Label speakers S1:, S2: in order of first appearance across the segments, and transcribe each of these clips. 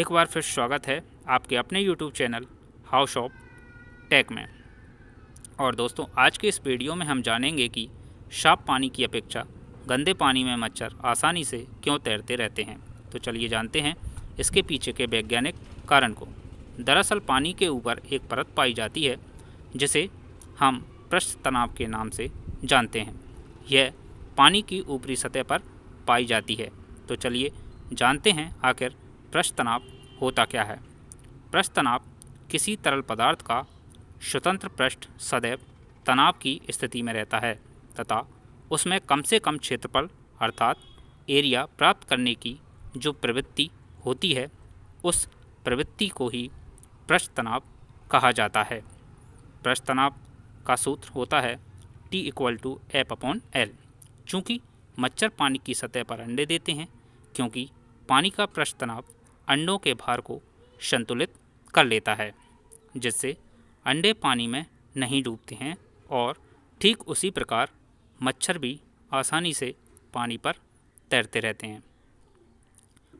S1: एक बार फिर स्वागत है आपके अपने YouTube channel how shop tech में और दोस्तों आज के इस वीडियो में हम जानेंगे कि साफ पानी की अपेक्षा गंदे पानी में मच्छर आसानी से क्यों तैरते रहते हैं तो चलिए जानते हैं इसके पीछे के वैज्ञानिक कारण को दरअसल पानी के ऊपर एक परत पाई जाती है जिसे हम पृष्ठ तनाव के नाम से जानते हैं यह पानी की ऊपरी सतह पर पाई जाती है तो चलिए जानते हैं आखिर पृष्ठतनाव होता क्या है तनाव किसी तरल पदार्थ का स्वतंत्र पृष्ठ सदैव तनाव की स्थिति में रहता है तथा उसमें कम से कम क्षेत्रफल अर्थात एरिया प्राप्त करने की जो प्रवृत्ति होती है उस प्रवृत्ति को ही पृष्ठ तनाव कहा जाता है प्रश्न तनाव का सूत्र होता है T equal to F upon L चूँकि मच्छर पानी की सतह पर अंडे देते हैं क्योंकि पानी का पृष्ठ तनाव अंडों के भार को संतुलित कर लेता है जिससे अंडे पानी में नहीं डूबते हैं और ठीक उसी प्रकार मच्छर भी आसानी से पानी पर तैरते रहते हैं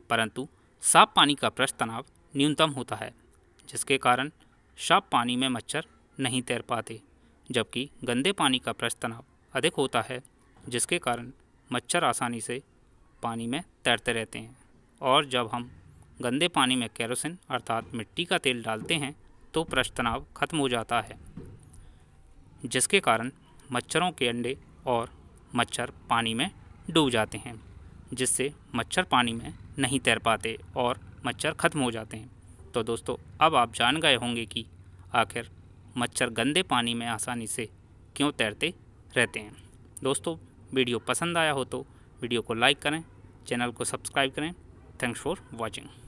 S1: परंतु साफ पानी का पृष्ठ तनाव न्यूनतम होता है जिसके कारण साफ पानी में मच्छर नहीं तैर पाते जबकि गंदे पानी का पृष्ठ तनाव अधिक होता है जिसके कारण मच्छर आसानी से पानी में तैरते रहते हैं और जब हम गंदे पानी में कैरोसिन अर्थात मिट्टी का तेल डालते हैं तो पृष्ठ तनाव खत्म हो जाता है जिसके कारण मच्छरों के अंडे और मच्छर पानी में डूब जाते हैं जिससे मच्छर पानी में नहीं तैर पाते और मच्छर ख़त्म हो जाते हैं तो दोस्तों अब आप जान गए होंगे कि आखिर मच्छर गंदे पानी में आसानी से क्यों तैरते रहते हैं दोस्तों वीडियो पसंद आया हो तो वीडियो को लाइक करें चैनल को सब्सक्राइब करें थैंक्स फॉर वॉचिंग